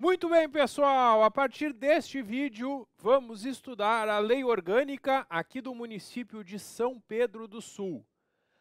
Muito bem, pessoal, a partir deste vídeo vamos estudar a Lei Orgânica aqui do município de São Pedro do Sul.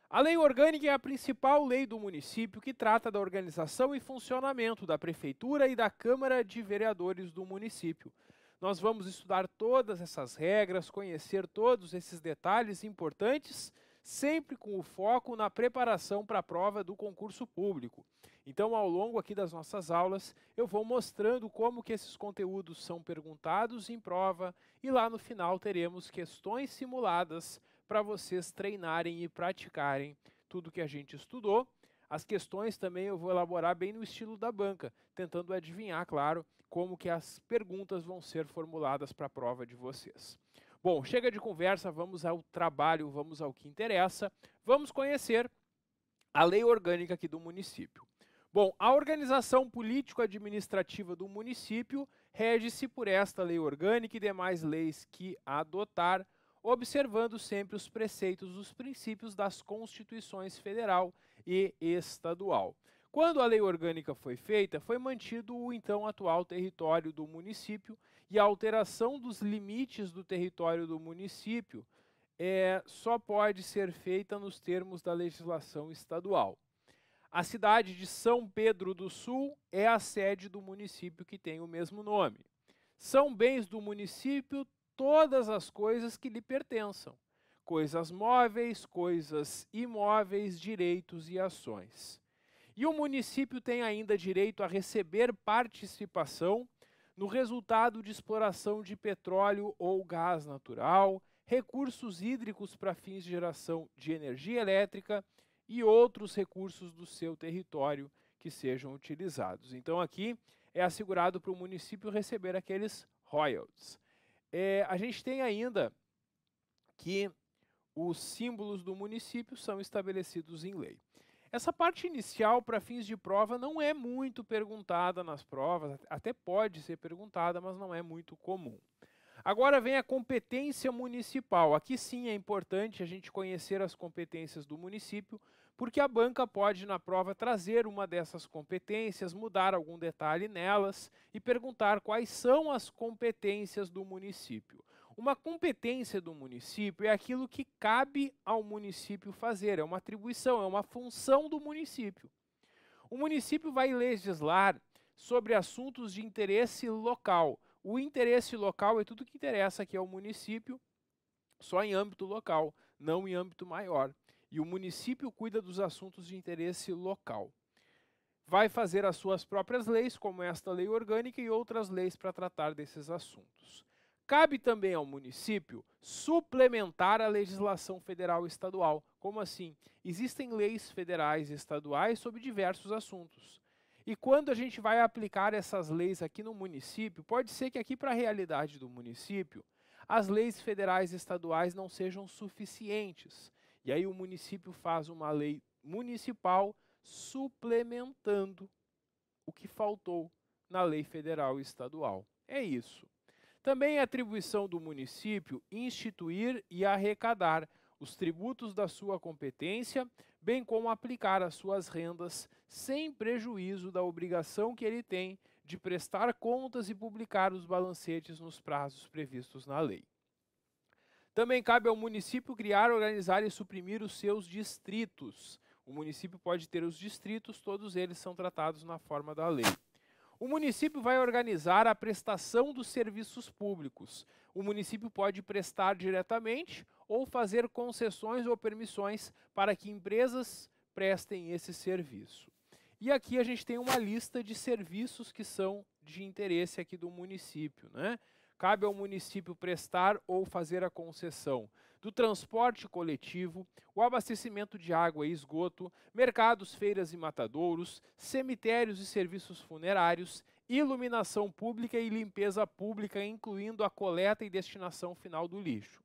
A lei orgânica é a principal lei do município que trata da organização e funcionamento da prefeitura e da Câmara de Vereadores do município. Nós vamos estudar todas essas regras, conhecer todos esses detalhes importantes sempre com o foco na preparação para a prova do concurso público. Então, ao longo aqui das nossas aulas, eu vou mostrando como que esses conteúdos são perguntados em prova e lá no final teremos questões simuladas para vocês treinarem e praticarem tudo que a gente estudou. As questões também eu vou elaborar bem no estilo da banca, tentando adivinhar, claro, como que as perguntas vão ser formuladas para a prova de vocês. Bom, chega de conversa, vamos ao trabalho, vamos ao que interessa. Vamos conhecer a lei orgânica aqui do município. Bom, a organização político-administrativa do município rege-se por esta lei orgânica e demais leis que adotar, observando sempre os preceitos dos princípios das constituições federal e estadual. Quando a lei orgânica foi feita, foi mantido o então atual território do município e a alteração dos limites do território do município é, só pode ser feita nos termos da legislação estadual. A cidade de São Pedro do Sul é a sede do município que tem o mesmo nome. São bens do município todas as coisas que lhe pertençam: coisas móveis, coisas imóveis, direitos e ações. E o município tem ainda direito a receber participação no resultado de exploração de petróleo ou gás natural, recursos hídricos para fins de geração de energia elétrica e outros recursos do seu território que sejam utilizados. Então, aqui é assegurado para o município receber aqueles royalties. É, a gente tem ainda que os símbolos do município são estabelecidos em lei. Essa parte inicial para fins de prova não é muito perguntada nas provas, até pode ser perguntada, mas não é muito comum. Agora vem a competência municipal. Aqui sim é importante a gente conhecer as competências do município, porque a banca pode, na prova, trazer uma dessas competências, mudar algum detalhe nelas e perguntar quais são as competências do município. Uma competência do município é aquilo que cabe ao município fazer, é uma atribuição, é uma função do município. O município vai legislar sobre assuntos de interesse local. O interesse local é tudo que interessa aqui ao é município, só em âmbito local, não em âmbito maior. E o município cuida dos assuntos de interesse local. Vai fazer as suas próprias leis, como esta lei orgânica e outras leis para tratar desses assuntos. Cabe também ao município suplementar a legislação federal e estadual. Como assim? Existem leis federais e estaduais sobre diversos assuntos. E quando a gente vai aplicar essas leis aqui no município, pode ser que aqui para a realidade do município, as leis federais e estaduais não sejam suficientes. E aí o município faz uma lei municipal suplementando o que faltou na lei federal e estadual. É isso. Também é atribuição do município instituir e arrecadar os tributos da sua competência, bem como aplicar as suas rendas, sem prejuízo da obrigação que ele tem de prestar contas e publicar os balancetes nos prazos previstos na lei. Também cabe ao município criar, organizar e suprimir os seus distritos. O município pode ter os distritos, todos eles são tratados na forma da lei. O município vai organizar a prestação dos serviços públicos. O município pode prestar diretamente ou fazer concessões ou permissões para que empresas prestem esse serviço. E aqui a gente tem uma lista de serviços que são de interesse aqui do município, né? Cabe ao município prestar ou fazer a concessão do transporte coletivo, o abastecimento de água e esgoto, mercados, feiras e matadouros, cemitérios e serviços funerários, iluminação pública e limpeza pública, incluindo a coleta e destinação final do lixo.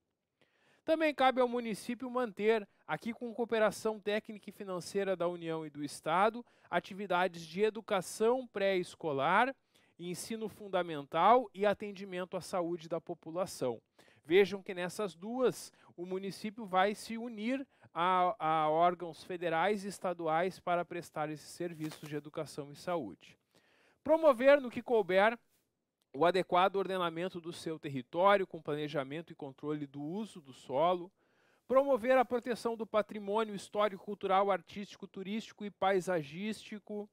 Também cabe ao município manter, aqui com cooperação técnica e financeira da União e do Estado, atividades de educação pré-escolar, ensino fundamental e atendimento à saúde da população, Vejam que nessas duas o município vai se unir a, a órgãos federais e estaduais para prestar esses serviços de educação e saúde. Promover, no que couber, o adequado ordenamento do seu território, com planejamento e controle do uso do solo, promover a proteção do patrimônio histórico, cultural, artístico, turístico e paisagístico,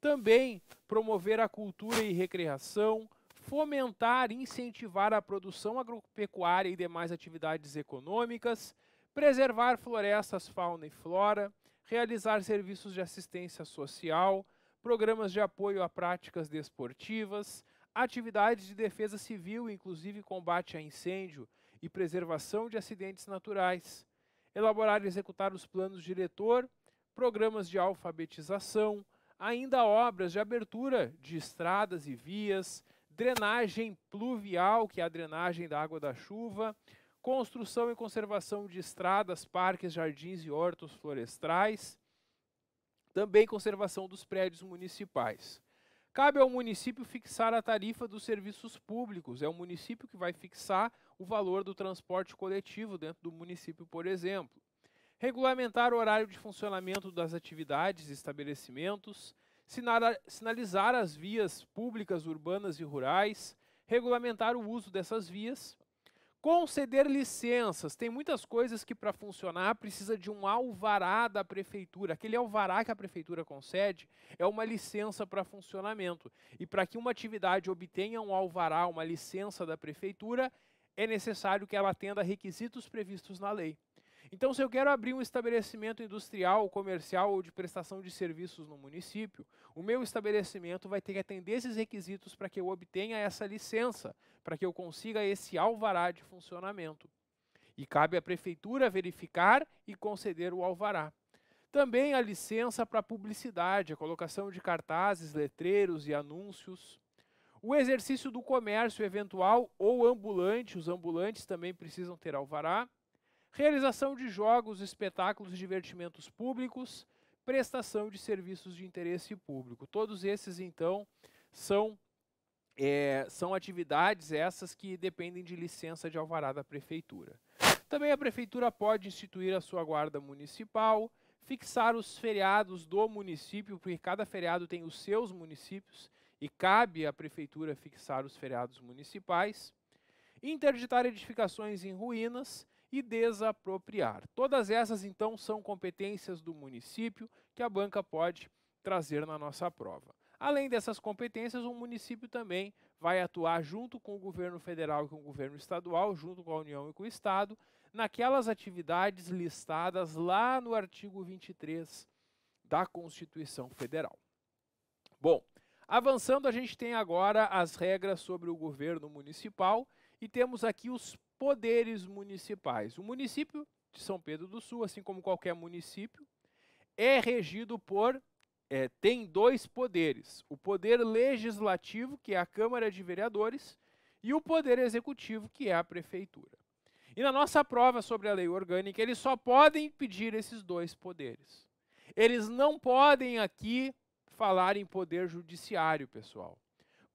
também promover a cultura e recreação, fomentar e incentivar a produção agropecuária e demais atividades econômicas, preservar florestas, fauna e flora, realizar serviços de assistência social, programas de apoio a práticas desportivas, atividades de defesa civil, inclusive combate a incêndio e preservação de acidentes naturais, elaborar e executar os planos diretor, programas de alfabetização, ainda obras de abertura de estradas e vias, drenagem pluvial, que é a drenagem da água da chuva, construção e conservação de estradas, parques, jardins e hortos florestais, também conservação dos prédios municipais. Cabe ao município fixar a tarifa dos serviços públicos. É o município que vai fixar o valor do transporte coletivo dentro do município, por exemplo. Regulamentar o horário de funcionamento das atividades e estabelecimentos, sinalizar as vias públicas urbanas e rurais, regulamentar o uso dessas vias, conceder licenças. Tem muitas coisas que para funcionar precisa de um alvará da prefeitura. Aquele alvará que a prefeitura concede é uma licença para funcionamento. E para que uma atividade obtenha um alvará, uma licença da prefeitura, é necessário que ela atenda a requisitos previstos na lei. Então, se eu quero abrir um estabelecimento industrial, comercial ou de prestação de serviços no município, o meu estabelecimento vai ter que atender esses requisitos para que eu obtenha essa licença, para que eu consiga esse alvará de funcionamento. E cabe à prefeitura verificar e conceder o alvará. Também a licença para publicidade, a colocação de cartazes, letreiros e anúncios. O exercício do comércio eventual ou ambulante, os ambulantes também precisam ter alvará realização de jogos, espetáculos e divertimentos públicos, prestação de serviços de interesse público. Todos esses, então, são, é, são atividades essas que dependem de licença de alvará da prefeitura. Também a prefeitura pode instituir a sua guarda municipal, fixar os feriados do município, porque cada feriado tem os seus municípios e cabe à prefeitura fixar os feriados municipais, interditar edificações em ruínas e desapropriar. Todas essas, então, são competências do município que a banca pode trazer na nossa prova. Além dessas competências, o município também vai atuar junto com o governo federal e com o governo estadual, junto com a União e com o Estado, naquelas atividades listadas lá no artigo 23 da Constituição Federal. Bom, avançando, a gente tem agora as regras sobre o governo municipal e temos aqui os poderes municipais. O município de São Pedro do Sul, assim como qualquer município, é regido por. É, tem dois poderes: o poder legislativo, que é a Câmara de Vereadores, e o poder executivo, que é a Prefeitura. E na nossa prova sobre a lei orgânica, eles só podem pedir esses dois poderes. Eles não podem aqui falar em poder judiciário, pessoal.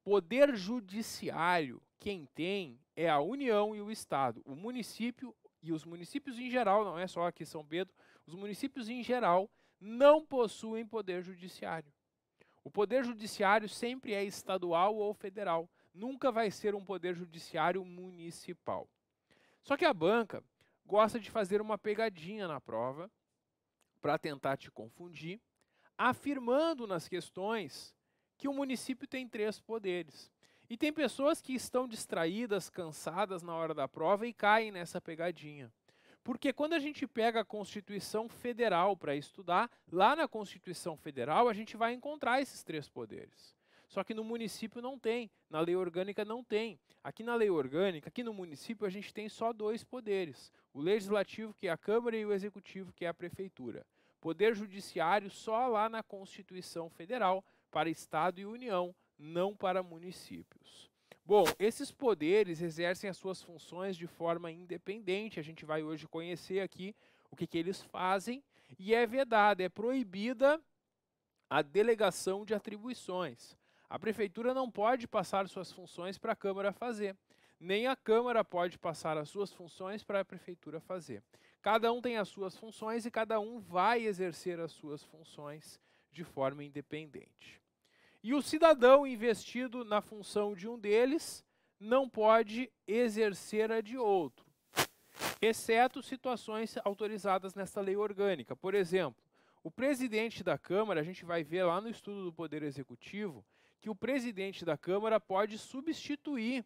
Poder judiciário quem tem é a União e o Estado. O município e os municípios em geral, não é só aqui São Pedro, os municípios em geral não possuem poder judiciário. O poder judiciário sempre é estadual ou federal, nunca vai ser um poder judiciário municipal. Só que a banca gosta de fazer uma pegadinha na prova para tentar te confundir, afirmando nas questões que o município tem três poderes. E tem pessoas que estão distraídas, cansadas na hora da prova e caem nessa pegadinha. Porque quando a gente pega a Constituição Federal para estudar, lá na Constituição Federal a gente vai encontrar esses três poderes. Só que no município não tem, na lei orgânica não tem. Aqui na lei orgânica, aqui no município, a gente tem só dois poderes: o legislativo, que é a Câmara, e o executivo, que é a Prefeitura. Poder judiciário só lá na Constituição Federal, para Estado e União não para municípios. Bom, esses poderes exercem as suas funções de forma independente. A gente vai hoje conhecer aqui o que, que eles fazem e é vedada, é proibida a delegação de atribuições. A prefeitura não pode passar suas funções para a Câmara fazer, nem a Câmara pode passar as suas funções para a prefeitura fazer. Cada um tem as suas funções e cada um vai exercer as suas funções de forma independente. E o cidadão investido na função de um deles não pode exercer a de outro, exceto situações autorizadas nesta lei orgânica. Por exemplo, o presidente da Câmara, a gente vai ver lá no estudo do Poder Executivo, que o presidente da Câmara pode substituir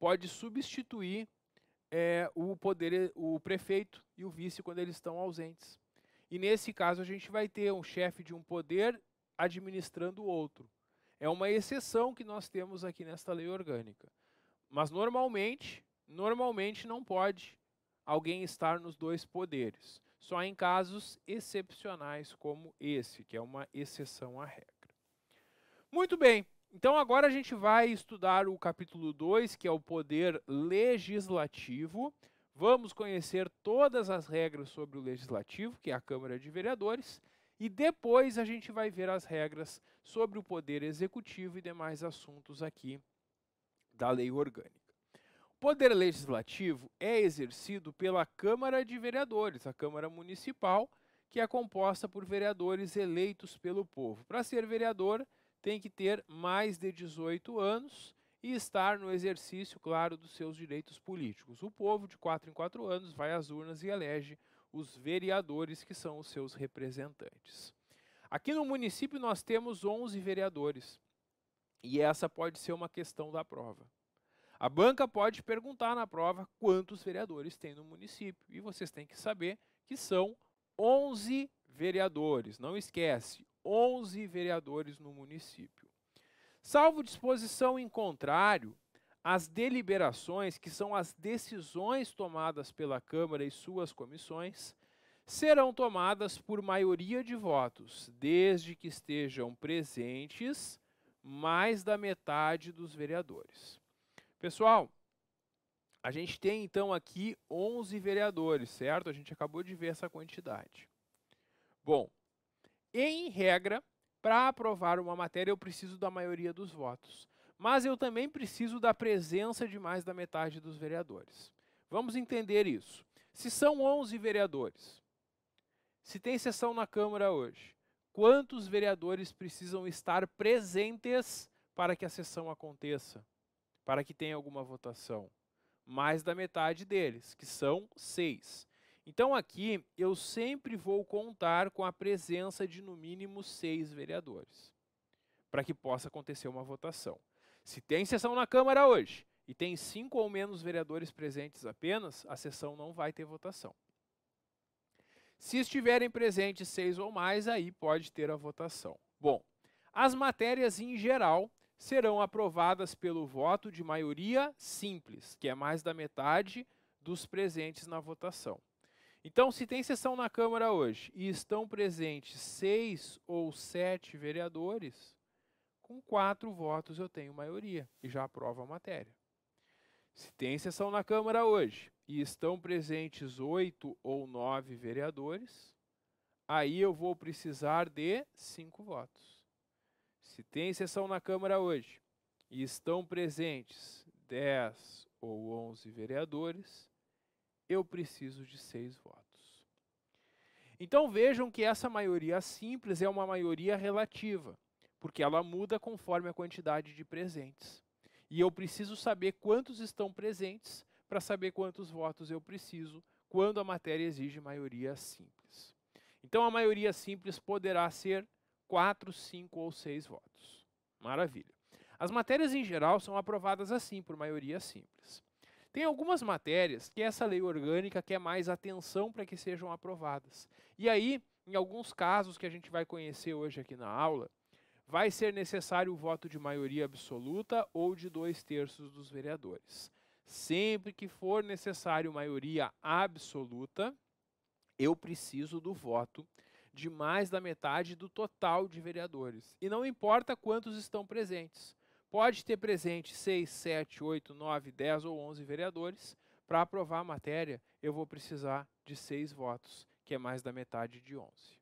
pode substituir é, o poder o prefeito e o vice quando eles estão ausentes. E nesse caso a gente vai ter um chefe de um poder administrando o outro. É uma exceção que nós temos aqui nesta lei orgânica. Mas normalmente, normalmente não pode alguém estar nos dois poderes, só em casos excepcionais como esse, que é uma exceção à regra. Muito bem. Então agora a gente vai estudar o capítulo 2, que é o poder legislativo. Vamos conhecer todas as regras sobre o legislativo, que é a Câmara de Vereadores. E depois a gente vai ver as regras sobre o poder executivo e demais assuntos aqui da lei orgânica. O poder legislativo é exercido pela Câmara de Vereadores, a Câmara Municipal, que é composta por vereadores eleitos pelo povo. Para ser vereador, tem que ter mais de 18 anos e estar no exercício, claro, dos seus direitos políticos. O povo, de 4 em 4 anos, vai às urnas e elege os vereadores, que são os seus representantes. Aqui no município nós temos 11 vereadores. E essa pode ser uma questão da prova. A banca pode perguntar na prova quantos vereadores tem no município. E vocês têm que saber que são 11 vereadores. Não esquece, 11 vereadores no município. Salvo disposição em contrário, as deliberações, que são as decisões tomadas pela Câmara e suas comissões, serão tomadas por maioria de votos, desde que estejam presentes mais da metade dos vereadores. Pessoal, a gente tem então aqui 11 vereadores, certo? A gente acabou de ver essa quantidade. Bom, em regra, para aprovar uma matéria eu preciso da maioria dos votos. Mas eu também preciso da presença de mais da metade dos vereadores. Vamos entender isso. Se são 11 vereadores, se tem sessão na Câmara hoje, quantos vereadores precisam estar presentes para que a sessão aconteça, para que tenha alguma votação? Mais da metade deles, que são seis. Então aqui eu sempre vou contar com a presença de no mínimo seis vereadores, para que possa acontecer uma votação. Se tem sessão na Câmara hoje e tem cinco ou menos vereadores presentes apenas, a sessão não vai ter votação. Se estiverem presentes seis ou mais, aí pode ter a votação. Bom, as matérias em geral serão aprovadas pelo voto de maioria simples, que é mais da metade dos presentes na votação. Então, se tem sessão na Câmara hoje e estão presentes seis ou sete vereadores, com quatro votos eu tenho maioria e já aprovo a matéria. Se tem sessão na Câmara hoje e estão presentes oito ou nove vereadores, aí eu vou precisar de cinco votos. Se tem sessão na Câmara hoje e estão presentes 10 ou 11 vereadores, eu preciso de seis votos. Então vejam que essa maioria simples é uma maioria relativa porque ela muda conforme a quantidade de presentes. E eu preciso saber quantos estão presentes para saber quantos votos eu preciso quando a matéria exige maioria simples. Então a maioria simples poderá ser 4, 5 ou 6 votos. Maravilha. As matérias em geral são aprovadas assim, por maioria simples. Tem algumas matérias que essa lei orgânica quer mais atenção para que sejam aprovadas. E aí, em alguns casos que a gente vai conhecer hoje aqui na aula, vai ser necessário o voto de maioria absoluta ou de dois terços dos vereadores. Sempre que for necessário maioria absoluta, eu preciso do voto de mais da metade do total de vereadores. E não importa quantos estão presentes. Pode ter presente 6, 7, 8, 9, 10 ou 11 vereadores. Para aprovar a matéria, eu vou precisar de seis votos, que é mais da metade de 11.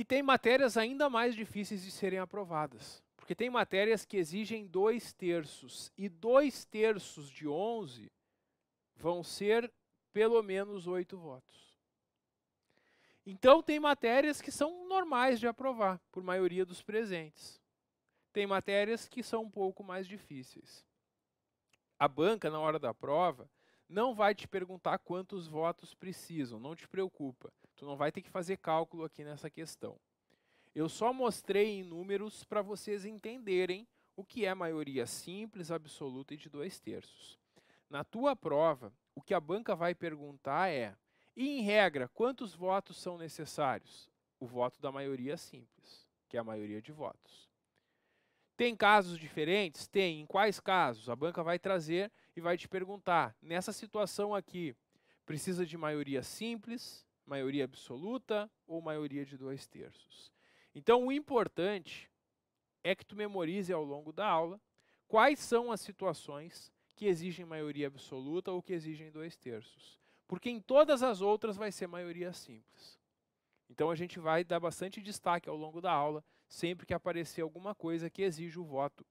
E tem matérias ainda mais difíceis de serem aprovadas, porque tem matérias que exigem dois terços, e dois terços de 11 vão ser pelo menos oito votos. Então, tem matérias que são normais de aprovar, por maioria dos presentes. Tem matérias que são um pouco mais difíceis. A banca, na hora da prova, não vai te perguntar quantos votos precisam, não te preocupa Tu não vai ter que fazer cálculo aqui nessa questão. Eu só mostrei em números para vocês entenderem o que é maioria simples, absoluta e de dois terços. Na tua prova, o que a banca vai perguntar é: e em regra, quantos votos são necessários? O voto da maioria simples, que é a maioria de votos. Tem casos diferentes? Tem. Em quais casos? A banca vai trazer e vai te perguntar: nessa situação aqui, precisa de maioria simples, maioria absoluta ou maioria de dois terços. Então, o importante é que tu memorize ao longo da aula quais são as situações que exigem maioria absoluta ou que exigem dois terços. Porque em todas as outras vai ser maioria simples. Então a gente vai dar bastante destaque ao longo da aula, sempre que aparecer alguma coisa que exija o voto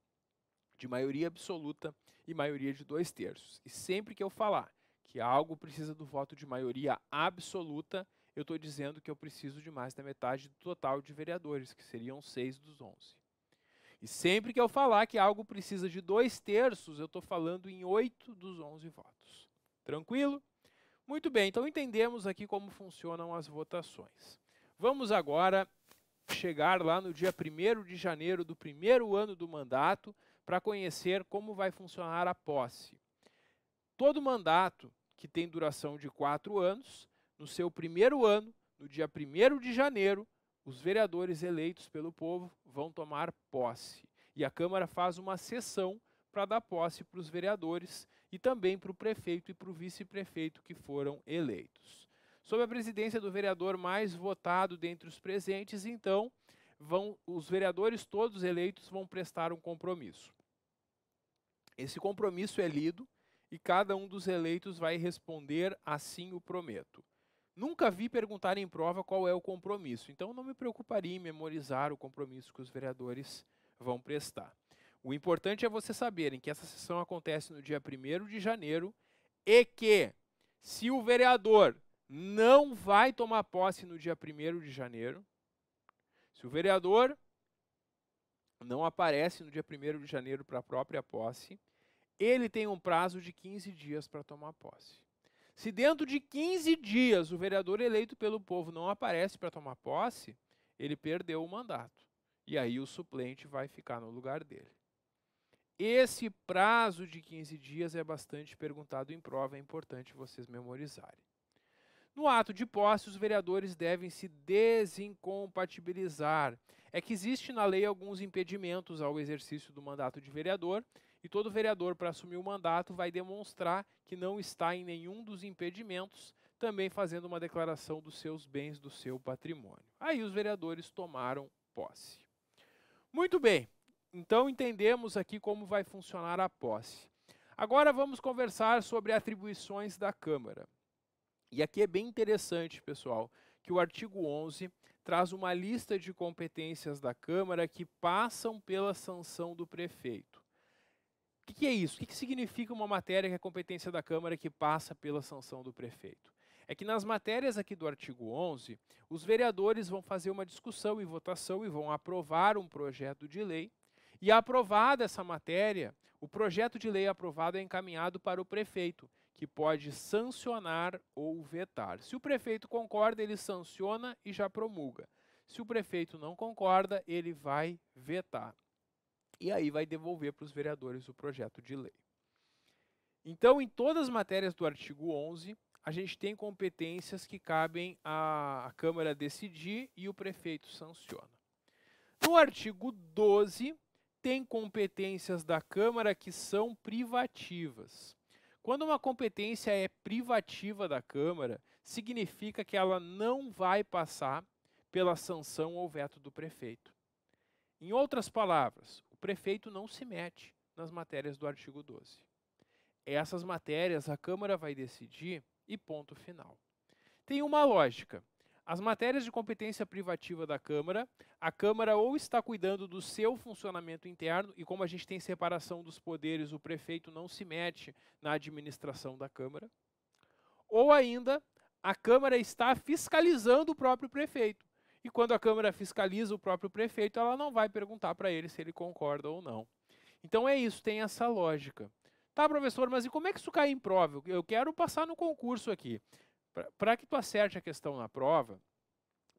de maioria absoluta e maioria de dois terços. E sempre que eu falar que algo precisa do voto de maioria absoluta, eu estou dizendo que eu preciso de mais da metade do total de vereadores, que seriam seis dos onze. E sempre que eu falar que algo precisa de dois terços, eu estou falando em oito dos onze votos. Tranquilo? Muito bem, então entendemos aqui como funcionam as votações. Vamos agora chegar lá no dia 1 de janeiro do primeiro ano do mandato para conhecer como vai funcionar a posse. Todo mandato que tem duração de quatro anos, no seu primeiro ano, no dia 1 de janeiro, os vereadores eleitos pelo povo vão tomar posse. E a Câmara faz uma sessão para dar posse para os vereadores e também para o prefeito e para o vice-prefeito que foram eleitos. Sob a presidência do vereador mais votado dentre os presentes, então, vão os vereadores todos eleitos vão prestar um compromisso. Esse compromisso é lido e cada um dos eleitos vai responder assim o prometo. Nunca vi perguntar em prova qual é o compromisso, então não me preocuparia em memorizar o compromisso que os vereadores vão prestar. O importante é vocês saberem que essa sessão acontece no dia 1 de janeiro e que, se o vereador não vai tomar posse no dia 1 de janeiro, se o vereador não aparece no dia 1 de janeiro para a própria posse, ele tem um prazo de 15 dias para tomar posse. Se dentro de 15 dias o vereador eleito pelo povo não aparece para tomar posse, ele perdeu o mandato. E aí o suplente vai ficar no lugar dele. Esse prazo de 15 dias é bastante perguntado em prova, é importante vocês memorizarem. No ato de posse, os vereadores devem se desincompatibilizar. É que existe na lei alguns impedimentos ao exercício do mandato de vereador e todo vereador, para assumir o mandato, vai demonstrar que não está em nenhum dos impedimentos, também fazendo uma declaração dos seus bens, do seu patrimônio. Aí os vereadores tomaram posse. Muito bem, então entendemos aqui como vai funcionar a posse. Agora vamos conversar sobre atribuições da Câmara. E aqui é bem interessante, pessoal, que o artigo 11 traz uma lista de competências da Câmara que passam pela sanção do prefeito. O que, que é isso? O que, que significa uma matéria que é competência da Câmara que passa pela sanção do prefeito? É que nas matérias aqui do artigo 11, os vereadores vão fazer uma discussão e votação e vão aprovar um projeto de lei. E aprovada essa matéria, o projeto de lei aprovado é encaminhado para o prefeito, que pode sancionar ou vetar. Se o prefeito concorda, ele sanciona e já promulga. Se o prefeito não concorda, ele vai vetar e aí vai devolver para os vereadores o projeto de lei. Então, em todas as matérias do artigo 11, a gente tem competências que cabem à Câmara decidir e o prefeito sanciona. No artigo 12, tem competências da Câmara que são privativas. Quando uma competência é privativa da Câmara, significa que ela não vai passar pela sanção ou veto do prefeito. Em outras palavras, o prefeito não se mete nas matérias do artigo 12. Essas matérias a Câmara vai decidir e ponto final. Tem uma lógica. As matérias de competência privativa da Câmara, a Câmara ou está cuidando do seu funcionamento interno, e como a gente tem separação dos poderes, o prefeito não se mete na administração da Câmara, ou ainda a Câmara está fiscalizando o próprio prefeito. E quando a Câmara fiscaliza o próprio prefeito, ela não vai perguntar para ele se ele concorda ou não. Então é isso, tem essa lógica. Tá, professor, mas e como é que isso cai em prova? Eu quero passar no concurso aqui. Para que tu acerte a questão na prova,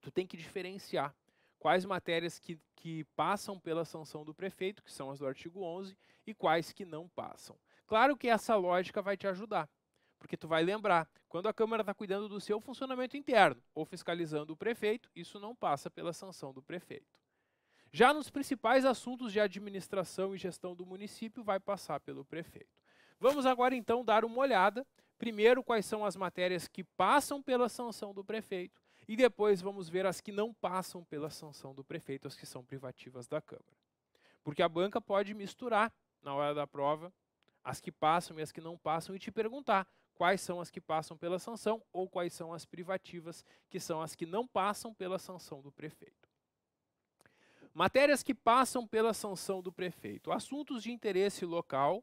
tu tem que diferenciar quais matérias que, que passam pela sanção do prefeito, que são as do artigo 11, e quais que não passam. Claro que essa lógica vai te ajudar. Porque tu vai lembrar, quando a Câmara está cuidando do seu funcionamento interno ou fiscalizando o prefeito, isso não passa pela sanção do prefeito. Já nos principais assuntos de administração e gestão do município, vai passar pelo prefeito. Vamos agora então dar uma olhada, primeiro quais são as matérias que passam pela sanção do prefeito e depois vamos ver as que não passam pela sanção do prefeito, as que são privativas da Câmara. Porque a banca pode misturar na hora da prova as que passam e as que não passam e te perguntar quais são as que passam pela sanção ou quais são as privativas, que são as que não passam pela sanção do prefeito. Matérias que passam pela sanção do prefeito: assuntos de interesse local,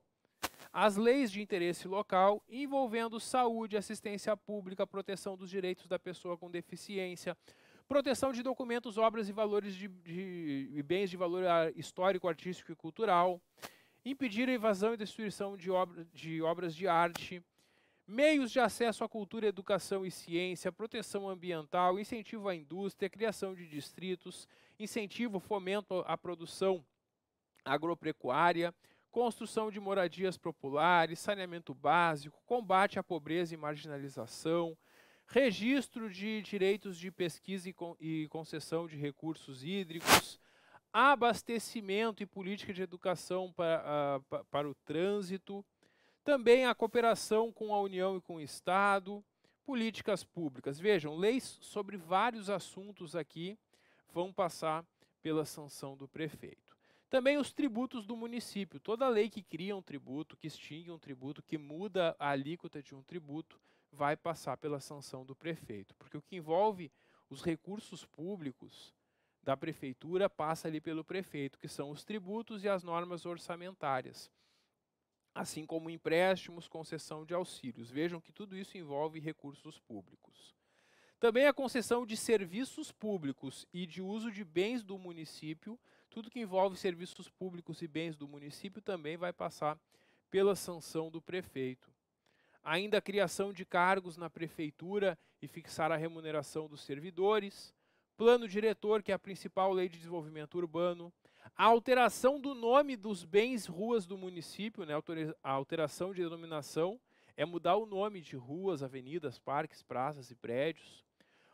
as leis de interesse local envolvendo saúde, assistência pública, proteção dos direitos da pessoa com deficiência, proteção de documentos, obras e valores de, de, de bens de valor ah, histórico, artístico e cultural, impedir a invasão e destruição de, obra, de obras de arte, meios de acesso à cultura, educação e ciência, proteção ambiental, incentivo à indústria, criação de distritos, incentivo, fomento à produção agropecuária, construção de moradias populares, saneamento básico, combate à pobreza e marginalização, registro de direitos de pesquisa e concessão de recursos hídricos, abastecimento e política de educação para, ah, para o trânsito, também a cooperação com a União e com o Estado, políticas públicas. Vejam, leis sobre vários assuntos aqui vão passar pela sanção do prefeito. Também os tributos do município. Toda lei que cria um tributo, que extingue um tributo, que muda a alíquota de um tributo, vai passar pela sanção do prefeito. Porque o que envolve os recursos públicos da prefeitura passa ali pelo prefeito, que são os tributos e as normas orçamentárias assim como empréstimos, concessão de auxílios. Vejam que tudo isso envolve recursos públicos. Também a concessão de serviços públicos e de uso de bens do município, tudo que envolve serviços públicos e bens do município também vai passar pela sanção do prefeito. Ainda a criação de cargos na prefeitura e fixar a remuneração dos servidores, plano diretor, que é a principal lei de desenvolvimento urbano, a alteração do nome dos bens ruas do município, né, a alteração de denominação, é mudar o nome de ruas, avenidas, parques, praças e prédios.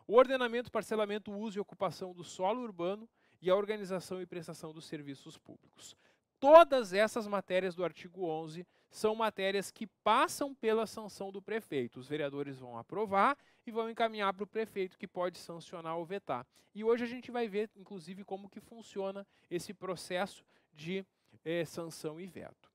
O ordenamento, parcelamento, uso e ocupação do solo urbano e a organização e prestação dos serviços públicos. Todas essas matérias do artigo 11 são matérias que passam pela sanção do prefeito. Os vereadores vão aprovar e vão encaminhar para o prefeito que pode sancionar ou vetar. E hoje a gente vai ver, inclusive, como que funciona esse processo de eh, sanção e veto.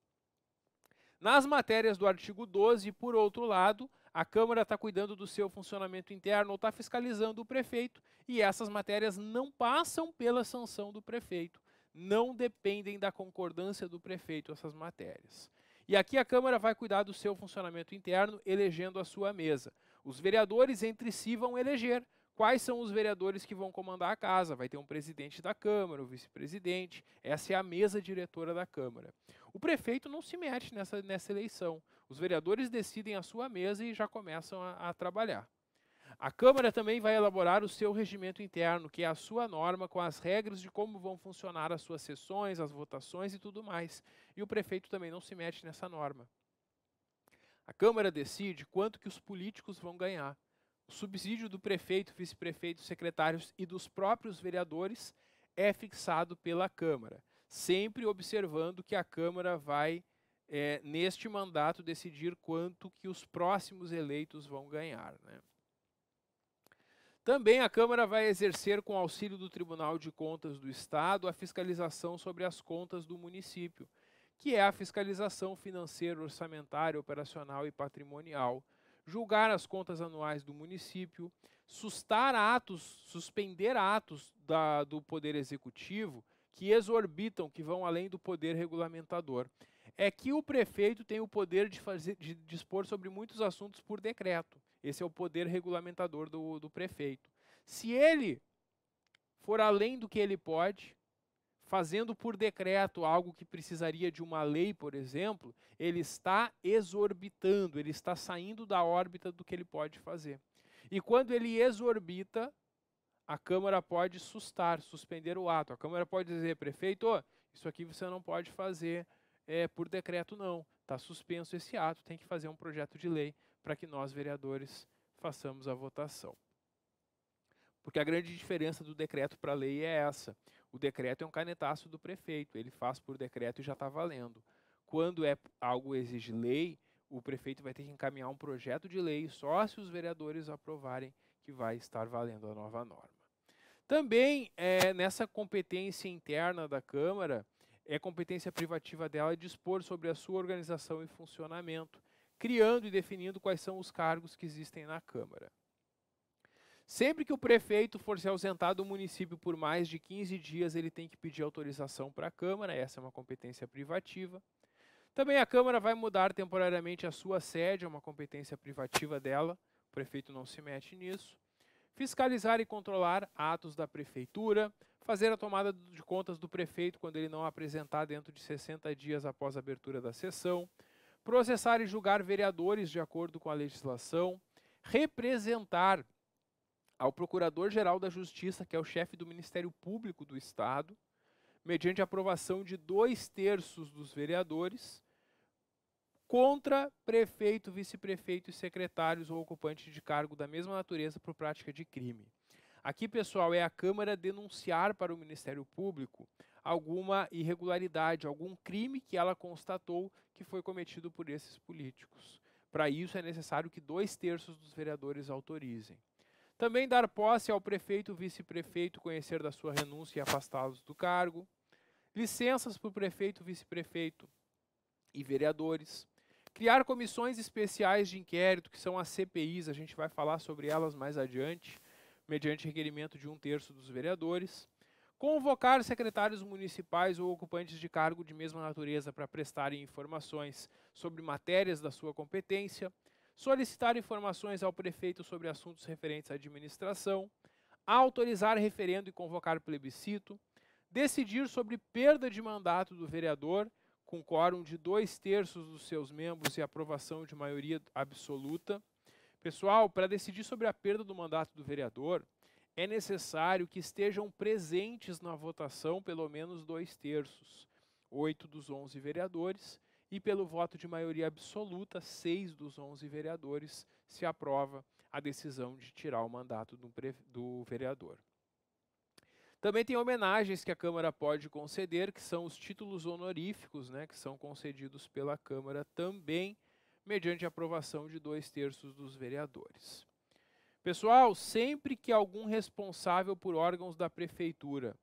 Nas matérias do artigo 12, por outro lado, a Câmara está cuidando do seu funcionamento interno ou está fiscalizando o prefeito e essas matérias não passam pela sanção do prefeito, não dependem da concordância do prefeito essas matérias. E aqui a Câmara vai cuidar do seu funcionamento interno, elegendo a sua mesa. Os vereadores entre si vão eleger quais são os vereadores que vão comandar a casa. Vai ter um presidente da Câmara, o um vice-presidente. Essa é a mesa diretora da Câmara. O prefeito não se mete nessa, nessa eleição. Os vereadores decidem a sua mesa e já começam a, a trabalhar. A Câmara também vai elaborar o seu regimento interno, que é a sua norma com as regras de como vão funcionar as suas sessões, as votações e tudo mais. E o prefeito também não se mete nessa norma. A Câmara decide quanto que os políticos vão ganhar. O subsídio do prefeito, vice-prefeito, secretários e dos próprios vereadores é fixado pela Câmara, sempre observando que a Câmara vai, é, neste mandato, decidir quanto que os próximos eleitos vão ganhar. Né? Também a Câmara vai exercer, com auxílio do Tribunal de Contas do Estado, a fiscalização sobre as contas do município, que é a fiscalização financeira, orçamentária, operacional e patrimonial, julgar as contas anuais do município, sustar atos, suspender atos da, do Poder Executivo que exorbitam, que vão além do poder regulamentador. É que o prefeito tem o poder de, fazer, de dispor sobre muitos assuntos por decreto. Esse é o poder regulamentador do, do prefeito. Se ele for além do que ele pode, fazendo por decreto algo que precisaria de uma lei, por exemplo, ele está exorbitando, ele está saindo da órbita do que ele pode fazer. E quando ele exorbita, a Câmara pode sustar, suspender o ato. A Câmara pode dizer, prefeito, isso aqui você não pode fazer é, por decreto, não. Está suspenso esse ato, tem que fazer um projeto de lei para que nós, vereadores, façamos a votação. Porque a grande diferença do decreto para a lei é essa. O decreto é um canetaço do prefeito, ele faz por decreto e já está valendo. Quando é algo exige lei, o prefeito vai ter que encaminhar um projeto de lei só se os vereadores aprovarem que vai estar valendo a nova norma. Também é, nessa competência interna da Câmara, é competência privativa dela dispor sobre a sua organização e funcionamento criando e definindo quais são os cargos que existem na Câmara. Sempre que o prefeito for se ausentar do município por mais de 15 dias, ele tem que pedir autorização para a Câmara, essa é uma competência privativa. Também a Câmara vai mudar temporariamente a sua sede, é uma competência privativa dela, o prefeito não se mete nisso. Fiscalizar e controlar atos da prefeitura, fazer a tomada de contas do prefeito quando ele não apresentar dentro de 60 dias após a abertura da sessão, processar e julgar vereadores de acordo com a legislação, representar ao Procurador-Geral da Justiça, que é o chefe do Ministério Público do Estado, mediante aprovação de dois terços dos vereadores, contra prefeito, vice-prefeito e secretários ou ocupante de cargo da mesma natureza por prática de crime. Aqui, pessoal, é a Câmara denunciar para o Ministério Público alguma irregularidade, algum crime que ela constatou que foi cometido por esses políticos. Para isso é necessário que dois terços dos vereadores autorizem. Também dar posse ao prefeito vice-prefeito, conhecer da sua renúncia e afastá-los do cargo. Licenças para o prefeito, vice-prefeito e vereadores. Criar comissões especiais de inquérito, que são as CPIs, a gente vai falar sobre elas mais adiante, mediante requerimento de um terço dos vereadores convocar secretários municipais ou ocupantes de cargo de mesma natureza para prestarem informações sobre matérias da sua competência, solicitar informações ao prefeito sobre assuntos referentes à administração, autorizar referendo e convocar plebiscito, decidir sobre perda de mandato do vereador com quórum de dois terços dos seus membros e aprovação de maioria absoluta. Pessoal, para decidir sobre a perda do mandato do vereador, é necessário que estejam presentes na votação pelo menos dois terços, oito dos onze vereadores, e pelo voto de maioria absoluta, seis dos onze vereadores se aprova a decisão de tirar o mandato do, do vereador. Também tem homenagens que a Câmara pode conceder, que são os títulos honoríficos, né, que são concedidos pela Câmara também, mediante aprovação de dois terços dos vereadores. Pessoal, sempre que algum responsável por órgãos da prefeitura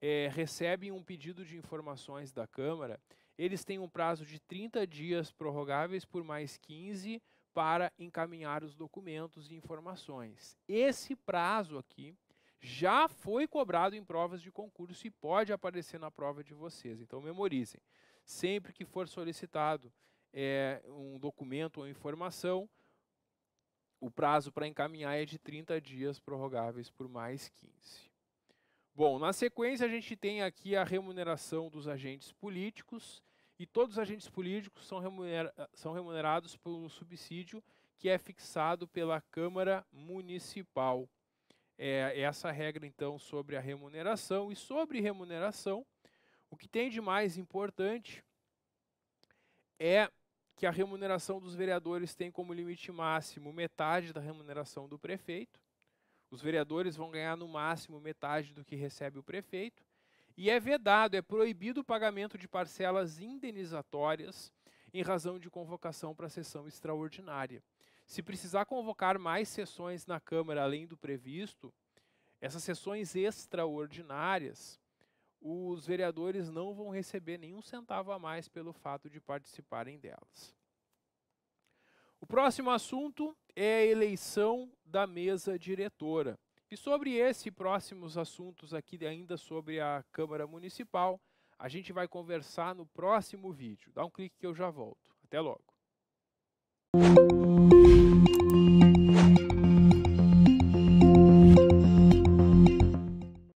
é, recebe um pedido de informações da Câmara, eles têm um prazo de 30 dias prorrogáveis por mais 15 para encaminhar os documentos e informações. Esse prazo aqui já foi cobrado em provas de concurso e pode aparecer na prova de vocês. Então memorizem. Sempre que for solicitado é, um documento ou informação, o prazo para encaminhar é de 30 dias prorrogáveis por mais 15. Bom, na sequência a gente tem aqui a remuneração dos agentes políticos e todos os agentes políticos são, são remunerados por um subsídio que é fixado pela Câmara Municipal. É, é essa regra então sobre a remuneração e sobre remuneração, o que tem de mais importante é que a remuneração dos vereadores tem como limite máximo metade da remuneração do prefeito. Os vereadores vão ganhar no máximo metade do que recebe o prefeito. E é vedado, é proibido o pagamento de parcelas indenizatórias em razão de convocação para sessão extraordinária. Se precisar convocar mais sessões na Câmara além do previsto, essas sessões extraordinárias os vereadores não vão receber nenhum centavo a mais pelo fato de participarem delas. O próximo assunto é a eleição da mesa diretora. E sobre esse e próximos assuntos aqui ainda sobre a Câmara Municipal, a gente vai conversar no próximo vídeo. Dá um clique que eu já volto. Até logo.